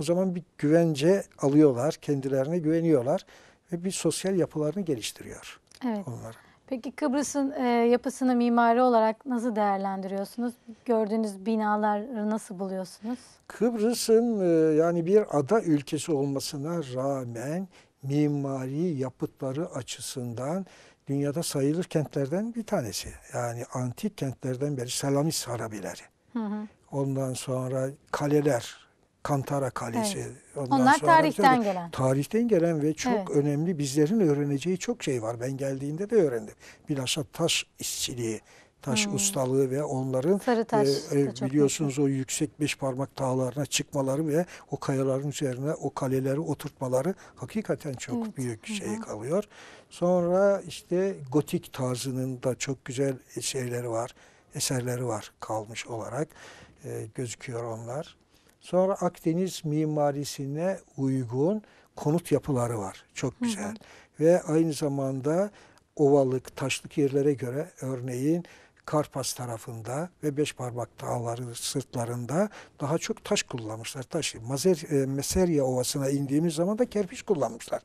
o zaman bir güvence alıyorlar, kendilerine güveniyorlar ve bir sosyal yapılarını geliştiriyor evet. onlara. Peki Kıbrıs'ın e, yapısını mimari olarak nasıl değerlendiriyorsunuz? Gördüğünüz binaları nasıl buluyorsunuz? Kıbrıs'ın e, yani bir ada ülkesi olmasına rağmen mimari yapıtları açısından dünyada sayılır kentlerden bir tanesi. Yani antik kentlerden beri Selamis Harabileri. Hı hı. Ondan sonra kaleler, Kantara Kalesi. Evet. Ondan Onlar sonra tarihten gelen. Tarihten gelen ve çok evet. önemli bizlerin öğreneceği çok şey var. Ben geldiğinde de öğrendim. Bilhassa taş işçiliği, taş hmm. ustalığı ve onların e, taş e, e, biliyorsunuz o yüksek beş parmak tağlarına çıkmaları ve o kayaların üzerine o kaleleri oturtmaları hakikaten çok evet. büyük şey Hı -hı. Şey kalıyor. Sonra işte gotik tarzının da çok güzel şeyleri var, eserleri var kalmış olarak e, gözüküyor onlar. Sonra Akdeniz mimarisine uygun konut yapıları var. Çok güzel. Hı hı. Ve aynı zamanda ovalık, taşlık yerlere göre örneğin Karpas tarafında ve Beşparmak dağları sırtlarında daha çok taş kullanmışlar. Taşı. Mazer, e, Meserya Ovası'na indiğimiz zaman da kerpiç kullanmışlar.